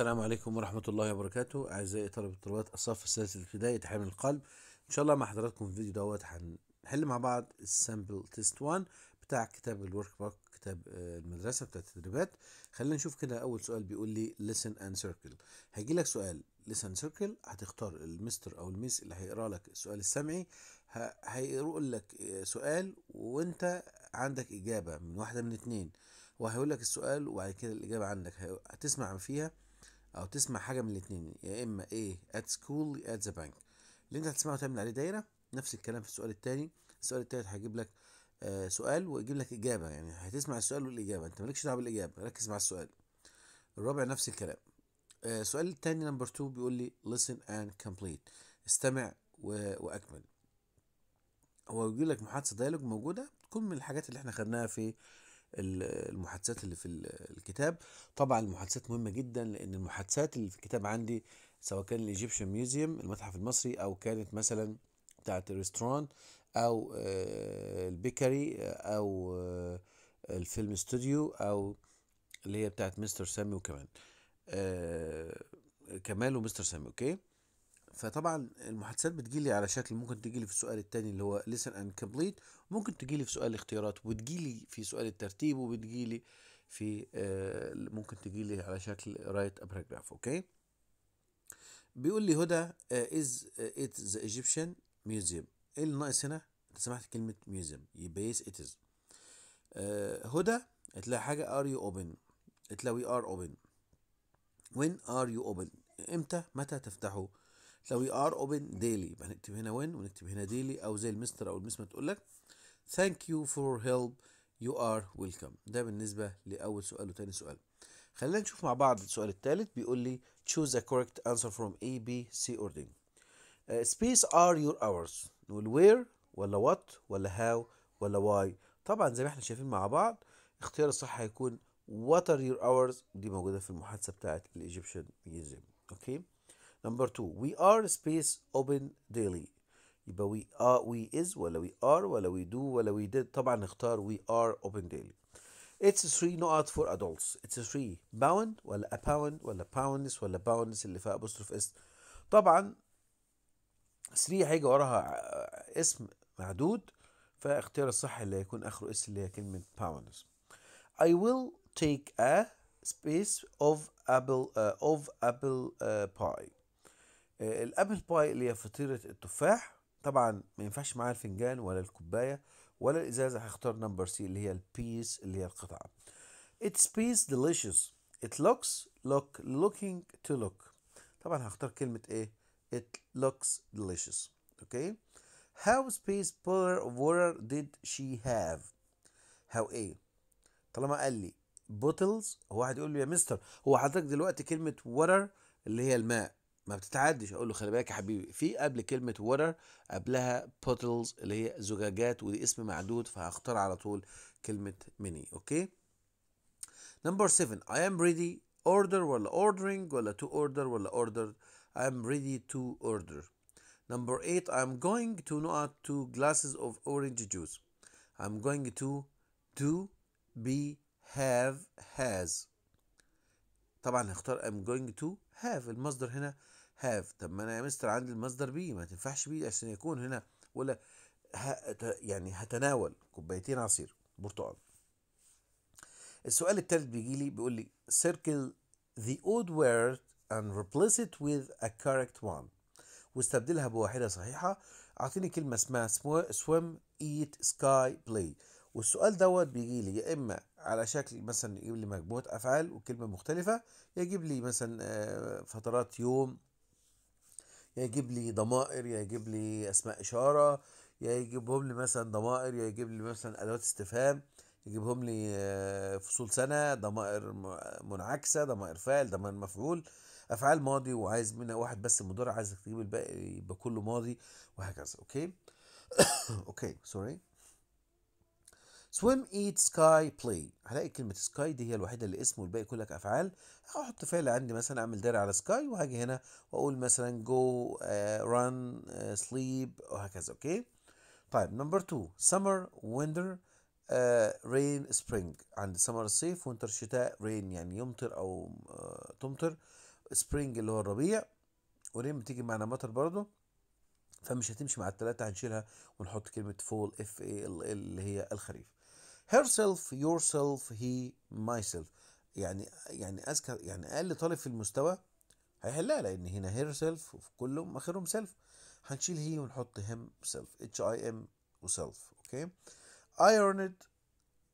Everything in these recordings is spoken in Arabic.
السلام عليكم ورحمة الله وبركاته أعزائي طلبة طلبات الصف السادس الابتدائي تحامل القلب إن شاء الله مع حضراتكم في الفيديو دوت هنحل مع بعض السامبل تيست 1 بتاع كتاب الورك بوك كتاب آه، المدرسة بتاع التدريبات خلينا نشوف كده أول سؤال بيقول لي listen and circle هيجي لك سؤال listen circle هتختار المستر أو الميس اللي هيقرا لك السؤال السمعي هيقول لك آه، سؤال وأنت عندك إجابة من واحدة من اتنين وهيقول لك السؤال وبعد كده الإجابة عندك هتسمع فيها او تسمع حاجه من الاتنين يا اما ايه at school يا at the bank اللي انت هتسمعه تعمل عليه دايره نفس الكلام في السؤال التاني السؤال التالت هيجيب لك آه، سؤال ويجيب لك اجابه يعني هتسمع السؤال والاجابه انت مالكش دعوه بالاجابه ركز مع السؤال الرابع نفس الكلام آه، السؤال التاني نمبر 2 بيقول لي listen and complete استمع و... واكمل هو بيقول لك محادثه دايلوج موجوده تكون من الحاجات اللي احنا خدناها في المحادثات اللي في الكتاب طبعا المحادثات مهمة جدا لأن المحادثات اللي في الكتاب عندي سواء كان الإيجيبشن ميوزيوم المتحف المصري أو كانت مثلا بتاعة الريستوران أو آه، البيكري آه، أو آه، الفيلم ستوديو أو اللي هي بتاعة مستر سامي وكمان كمال ومستر سامي أوكي فطبعا المحادثات بتجيلي على شكل ممكن تجيلي في السؤال التاني اللي هو listen and complete ممكن تجيلي في سؤال الاختيارات وبتجيلي في سؤال الترتيب وبتجيلي في آه ممكن تجيلي على شكل write a paragraph اوكي بيقول لي هدى آه، is it the Egyptian museum ايه اللي ناقص هنا انت سمعت كلمة museum يبقى yes it is آه، هدى هدى لها حاجة are you open لها we are open when are you open امتى متى تفتحوا لو يو ار اوبن ديلي يبقى هنا وين ونكتب هنا ديلي او زي المستر او المس ما تقول لك ثانك يو فور هيلب يو ار ويلكم ده بالنسبه لاول سؤال وثاني سؤال خلينا نشوف مع بعض السؤال الثالث بيقول لي choose a correct answer from A B C or D uh, space are your hours نقول where ولا what ولا how ولا why طبعا زي ما احنا شايفين مع بعض اختيار الصح هيكون what are your hours دي موجوده في المحادثه بتاعت الايجيبشن يزم اوكي okay. نمبر 2 we are space open daily يبقى we are we is ولا we are ولا we do ولا we did طبعا نختار we are open daily It's 3 نقط for adults. It's 3 bound ولا a pound ولا pounds ولا pounds اللي فيها apostrophe s. طبعا 3 هيجي وراها اسم معدود فاختيار الصح اللي هيكون اخره اس اللي هي كلمة pounds. I will take a space of apple uh, of apple uh, pie. آه، الابل باي اللي هي فطيره التفاح طبعا ما ينفعش معاها الفنجان ولا الكوبايه ولا الازازه هختار نمبر سي اللي هي البيس اللي هي القطعه اتس بيس ديليشس ات لوكس لوك لوكينج تو لوك طبعا هختار كلمه ايه ات لوكس ديليشس اوكي هاو سبيس بولر اوف ووتر ديد شي هاف هاو ايه طالما قال لي بوتلز هو واحد يقول له يا مستر هو حضرتك دلوقتي كلمه ووتر اللي هي الماء ما بتتعدش اقول له خلي بالك يا حبيبي في قبل كلمه ووتر قبلها بوتلز اللي هي زجاجات ودي اسم معدود فهختار على طول كلمه ميني اوكي نمبر 7 اي ام ريدي اوردر ولا اوردرينج ولا تو اوردر ولا اوردر اي ام ريدي تو اوردر نمبر 8 I'm going تو نوت تو جلاسز اوف اورنج جوس اي ام جوينج تو do بي هاف هاز طبعا هختار ام جوينج تو هاف المصدر هنا هاف طب ما انا يا مستر عندي المصدر بي ما تنفعش بي عشان يكون هنا ولا ه... يعني هتناول كوبايتين عصير برتقال السؤال الثالث بيجي لي بيقول لي circle the old word and replace it with a correct one واستبدلها بواحدة صحيحة اعطيني كلمة اسمها swim eat sky play والسؤال دوت بيجي لي يا اما على شكل مثلا يجيب لي مجموعة افعال وكلمة مختلفة يجيب لي مثلا آه، فترات يوم يا يجيب لي ضمائر يا يجيب لي اسماء اشاره يا يجيبهم لي مثلا ضمائر يا يجيب لي مثلا ادوات استفهام يجيبهم لي آه، فصول سنه ضمائر منعكسه ضمائر فاعل ضمائر مفعول افعال ماضي وعايز منها واحد بس المضارع عايزك تجيب الباقي يبقى كله ماضي وهكذا اوكي اوكي سوري swim eat sky play هلاقي كلمه سكاي دي هي الوحيده اللي اسم والباقي كلك افعال احط فعل عندي مثلا اعمل دايره على سكاي وهاجي هنا واقول مثلا جو ران سليب وهكذا اوكي طيب نمبر 2 summer winter رين uh, سبرينج عند سمر الصيف وينتر شتاء رين يعني يمطر او uh, تمطر سبرينج اللي هو الربيع ورين بتيجي معنا مطر برضه فمش هتمشي مع التلاتة هنشيلها ونحط كلمة فول اف اي اللي هي الخريف herself yourself he myself يعني يعني اذكى يعني اقل طالب في المستوى هيحلها لان هنا herself وفي كلهم اخرهم سيلف هنشيل هي ونحط self سيلف اتش اي ام وسيلف اوكي ironed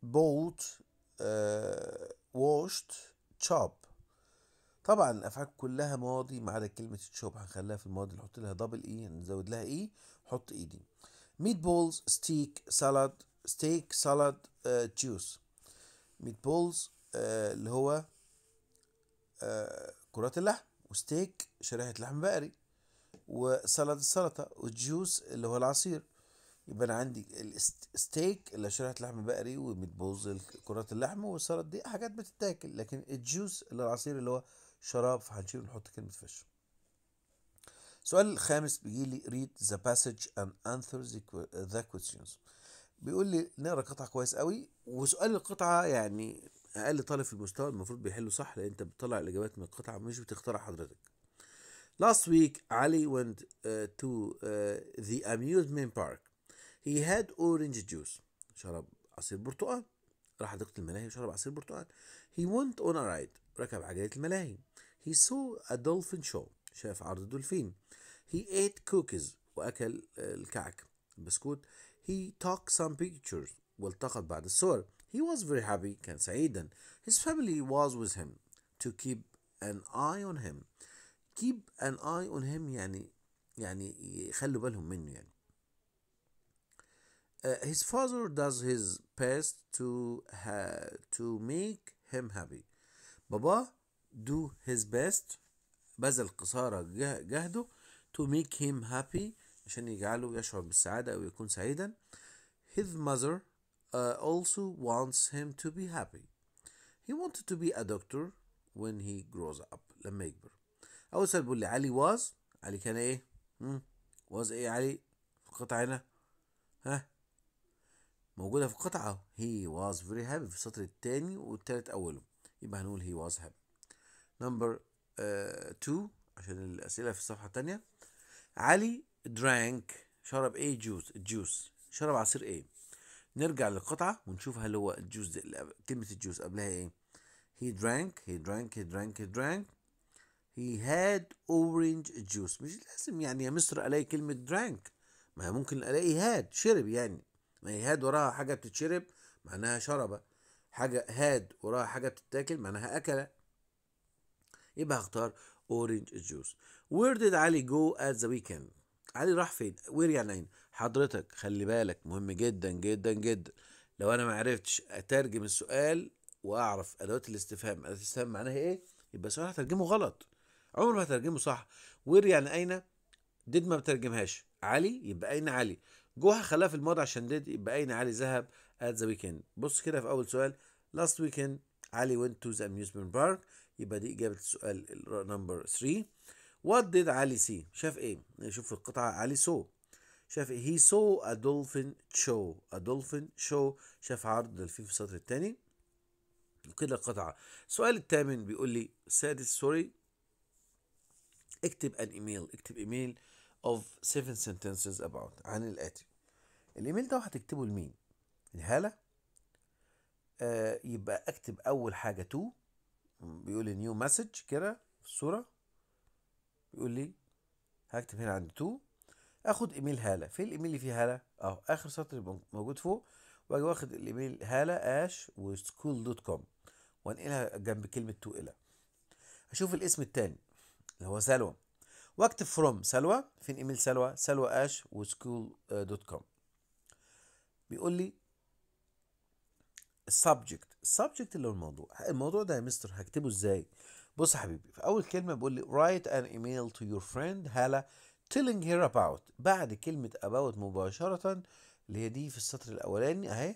bought uh, washed chop طبعا الافعال كلها ماضي ما عدا كلمه تشوب هنخليها في الماضي نحط لها دبل اي e، نزود لها اي e، نحط اي e دي ميت بولز ستيك سالاد ستيك سالاد جوس ميت بولز اللي هو آه، كرات اللحم وستيك شريحة لحم بقري وسلطة السلطة والجوس اللي هو العصير يبقى أنا عندي الستيك اللي شريحة لحم بقري وميت بولز كرات اللحم والسلطة دي حاجات بتتاكل لكن الجوس اللي العصير اللي هو شراب فهنشيل ونحط كلمة فش السؤال الخامس بيجي لي read the passage and answer the questions بيقول لي نقرا قطعة كويس قوي وسؤال القطعه يعني اقل طالب في المستوى المفروض بيحله صح لان انت بتطلع الاجابات من القطعه مش بتختارها حضرتك Last week, Ali went uh, to uh, the amusement park. He had orange juice. شرب عصير برتقال. راح حديقة الملاهي وشرب عصير برتقال. He went on a ride. ركب عجلة الملاهي. He saw a dolphin show. شاف عرض الدولفين. He ate cookies. وأكل آه، الكعك. بسكوت. He took some pictures We'll talk about the sword. He was very happy say then His family was with him to keep an eye on him. Keep an eye on him يعني يعني يخلوا بالهم منه يعني. Uh, his father does his best to to make him happy. Baba do his best بذل قصارى جهده to make him happy عشان يجعله يشعر بالسعادة أو يكون سعيدا his mother uh, also wants him to be happy he wanted to be a doctor when he grows up لما يكبر أول سؤال بيقول لي علي was علي كان إيه؟ مم. was إيه علي في القطعة هنا؟ ها؟ موجودة في القطعة he was very happy في السطر الثاني والثالث أوله يبقى هنقول he was happy number 2 uh, two. عشان الأسئلة في الصفحة الثانية علي درانك شرب ايه جوز الجوز شرب عصير ايه نرجع للقطعة ونشوف هل هو الجوز كلمة الجوز قبلها ايه he drank he drank he drank he drank he had orange juice مش لازم يعني يا مصر الاقي كلمة drank ما ممكن الاقي هاد شرب يعني ما هي هاد وراها حاجة بتتشرب معناها شرب حاجة هاد وراها حاجة بتتاكل معناها أكلة يبقى هختار orange juice where did علي go at the weekend علي راح فين ورجع لين حضرتك خلي بالك مهم جدا جدا جدا لو انا ما عرفتش اترجم السؤال واعرف ادوات الاستفهام ادوات الاستفهام معناها ايه يبقى السؤال هترجمه غلط عمره ما هترجمه صح وير يعني اين ديد ما بترجمهاش علي يبقى اين علي جوه خلاها في الماضي عشان ديد يبقى اين علي ذهب ات ذا ويكند بص كده في اول سؤال لاست ويكند علي went to the amusement park يبقى دي اجابه السؤال نمبر 3 did علي سي شاف ايه شوف القطعه علي سو شاف ايه هي سو a dolphin show a dolphin show شاف عرض دلفين في السطر الثاني وكده القطعه السؤال الثامن بيقول لي سادس سوري اكتب ان ايميل اكتب ايميل of seven sentences about عن الاتي الايميل ده هتكتبه لمين الهالة آه يبقى اكتب اول حاجه تو بيقول نيو مسج كده في الصوره يقول لي هكتب هنا عند تو اخد ايميل هاله فين الايميل اللي فيه هاله اهو اخر سطر موجود فوق واجي واخد الايميل هاله اش وسكول دوت كوم وانقلها جنب كلمه تو الى اشوف الاسم التاني اللي هو سلوى واكتب فروم سلوى فين ايميل سلوى سلوى اش وسكول آه، دوت كوم بيقول لي السبجكت السبجكت اللي هو الموضوع الموضوع ده يا مستر هكتبه ازاي بص يا حبيبي في اول كلمه بيقول لي write an email to your friend هالة telling her about بعد كلمه about مباشره اللي هي دي في السطر الاولاني اهي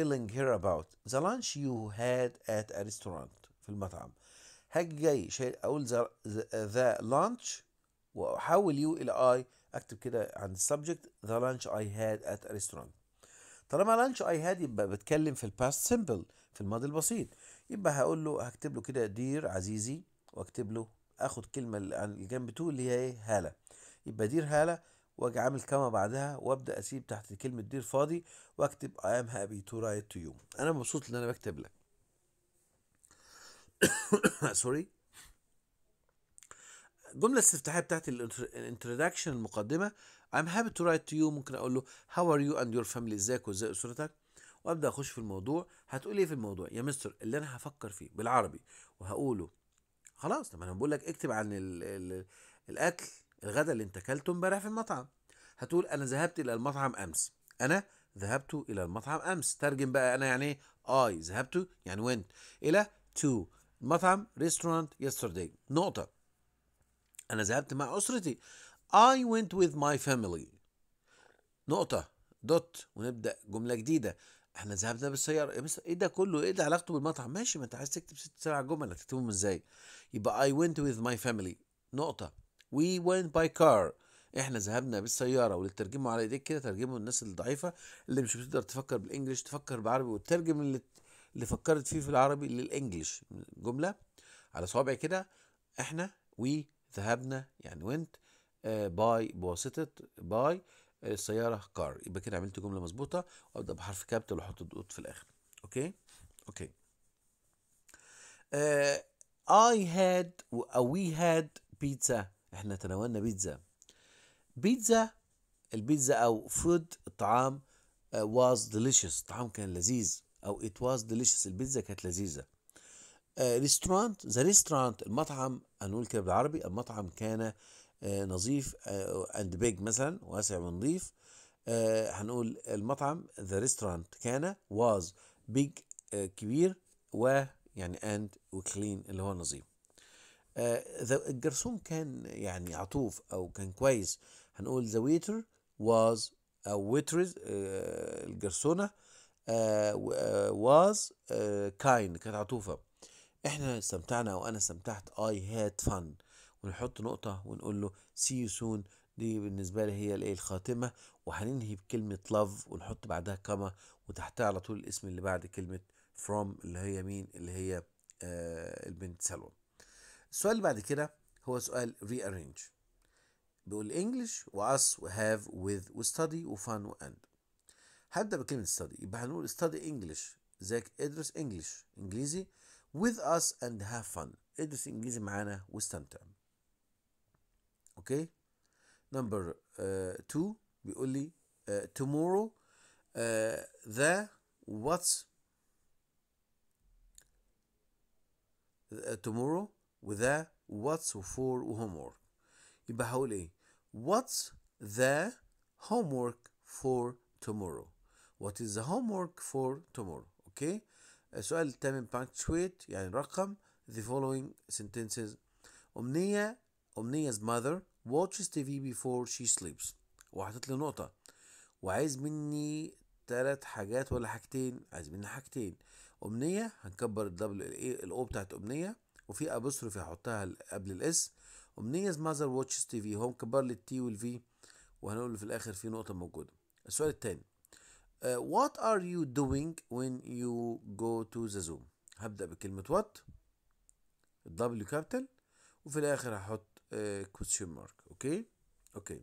telling her about the lunch you had at a restaurant في المطعم هاجي جاي شايل اقول the, the, the lunch واحول يو الى اي اكتب كده عند السبجكت the lunch I had at a restaurant طالما لانش اي هاد يبقى بتكلم في الباست سمبل في الماضي البسيط يبقى هقول له هكتب له كده دير عزيزي واكتب له اخد كلمه اللي جنب تو اللي هي ايه هاله يبقى دير هاله واجي عامل كما بعدها وابدا اسيب تحت كلمه دير فاضي واكتب اي ام هابي تو رايت تو يو انا مبسوط ان انا بكتب لك سوري الجمله الاستفتاحيه بتاعت الانتروداكشن المقدمه I'm happy to write to you ممكن اقول له how are you and your family ازيك وازاي اسرتك وابدا اخش في الموضوع هتقول ايه في الموضوع يا مستر اللي انا هفكر فيه بالعربي وهقوله خلاص طب انا بقول لك اكتب عن الـ الـ الاكل الغداء اللي انت اكلته امبارح في المطعم هتقول انا ذهبت الى المطعم امس انا ذهبت الى المطعم امس ترجم بقى انا يعني ايه I ذهبت يعني went الى to المطعم restaurant yesterday نقطه انا ذهبت مع اسرتي I went with my family نقطة دوت ونبدأ جملة جديدة احنا ذهبنا بالسيارة ايه ايه ده كله ايه ده علاقته بالمطعم ماشي ما انت عايز تكتب ست سبع جمل هتكتبهم ازاي يبقى I went with my family نقطة we went by car احنا ذهبنا بالسيارة واللي على ايديك كده ترجمه للناس الضعيفة اللي مش بتقدر تفكر بالانجلش تفكر بالعربي وترجم اللي اللي فكرت فيه في العربي للانجلش جملة على صوابع كده احنا we ذهبنا يعني went آه، باي بواسطه باي السياره آه، كار يبقى كده عملت جمله مظبوطه وابدا بحرف كابيتال واحط الدوت في الاخر اوكي اوكي اي آه، هاد او وي هاد بيتزا احنا تناولنا بيتزا بيتزا البيتزا او فود الطعام واز ديليشس الطعام كان لذيذ او ات واز ديليشس البيتزا كانت لذيذه ريستورانت ذا ريستورانت المطعم هنقول كده بالعربي المطعم كان آه، نظيف اند آه، بيج مثلا واسع ونظيف آه، هنقول المطعم ذا ريستورانت كان واز بيج كبير و يعني اند وكلين اللي هو نظيف الجرسون كان يعني عطوف او كان كويس هنقول ذا ويتر واز او ويترز الجرسونه واز كاين كانت عطوفه احنا استمتعنا وانا استمتعت اي هاد فن ونحط نقطة ونقول له سي يو سون دي بالنسبة لي هي الايه الخاتمة وهننهي بكلمة لاف ونحط بعدها كما وتحتها على طول الاسم اللي بعد كلمة فروم اللي هي مين اللي هي آه البنت سلوى السؤال اللي بعد كده هو سؤال ري ارينج بيقول انجلش واس وهاف وذ وستادي وفان واند هبدا بكلمه ستادي يبقى هنقول ستادي انجلش زيك ادرس انجلش انجليزي with us and have fun ادرس انجليزي معانا واستمتع number uh 2 بيقول لي uh, tomorrow uh, the what's uh, tomorrow وذا what's for homework يبقى هقول ايه what's the homework for tomorrow what is the homework for tomorrow Okay, okay? Uh, سؤال تمام punctuate يعني رقم the following sentences أمنية أمنية's mother watches TV before she sleeps وحاطط لي نقطة وعايز مني تلات حاجات ولا حاجتين عايز مني حاجتين أمنية هنكبر الدبل الإيه الأو بتاعت أمنية وفي أبوستروفي هحطها قبل الإس أمنيا's mother watches TV هو مكبر لي التي والفي وهنقول في الآخر في نقطة موجودة السؤال التاني uh, What are you doing when you go to the zoo هبدأ بكلمة what W capital وفي الآخر هحط كويستشن آه، مارك اوكي اوكي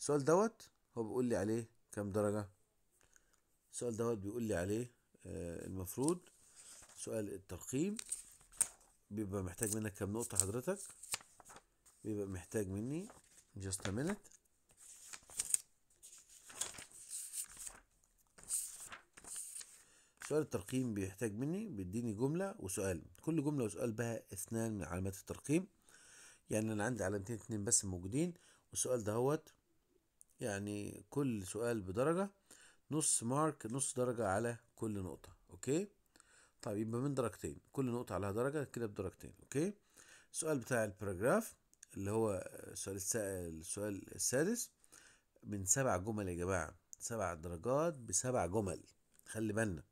السؤال دوت هو بيقول لي عليه كام درجة السؤال دوت بيقول لي عليه آه المفروض سؤال الترقيم بيبقى محتاج منك كام نقطة حضرتك بيبقى محتاج مني just a minute سؤال الترقيم بيحتاج مني بيديني جملة وسؤال كل جملة وسؤال بها اثنان من علامات الترقيم يعني أنا عندي علامتين اتنين بس موجودين والسؤال دهوت يعني كل سؤال بدرجة نص مارك نص درجة على كل نقطة أوكي طيب يبقى من درجتين كل نقطة عليها درجة كده بدرجتين أوكي السؤال بتاع الباراجراف اللي هو السؤال السؤال السادس من سبع جمل يا جماعة سبع درجات بسبع جمل خلي بالنا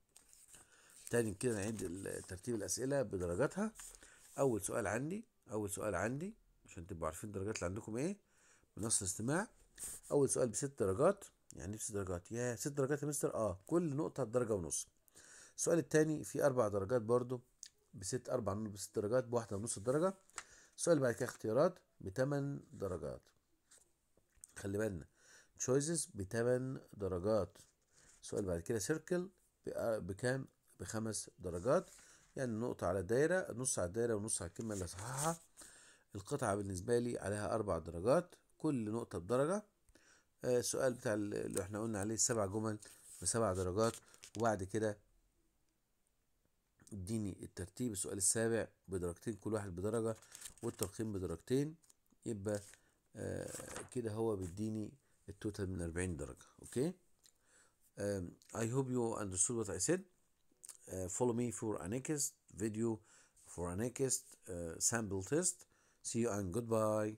تاني كده نعيد ترتيب الأسئلة بدرجاتها أول سؤال عندي أول سؤال عندي عشان تبقوا عارفين الدرجات اللي عندكم إيه بنص نص الاستماع أول سؤال بست درجات يعني إيه بست درجات يا ست درجات يا مستر آه كل نقطة درجة ونص السؤال التاني فيه أربع درجات برضو بست أربع بست درجات بواحدة ونص الدرجة السؤال اللي بعد كده اختيارات بتمن درجات خلي بالنا تشويزز بتمن درجات السؤال بعد كده سيركل بكام بخمس درجات يعني نقطة على دايرة نص على الدايرة ونص على الكلمة اللي صححها القطعة بالنسبة لي عليها أربع درجات كل نقطة بدرجة آه، السؤال بتاع اللي احنا قلنا عليه سبع جمل بسبع درجات وبعد كده اديني الترتيب السؤال السابع بدرجتين كل واحد بدرجة والترقيم بدرجتين يبقى آه كده هو بيديني التوتال من 40 درجة اوكي اي هوب I hope you understood what I said uh, follow me for a next video for a next uh, sample test see you and goodbye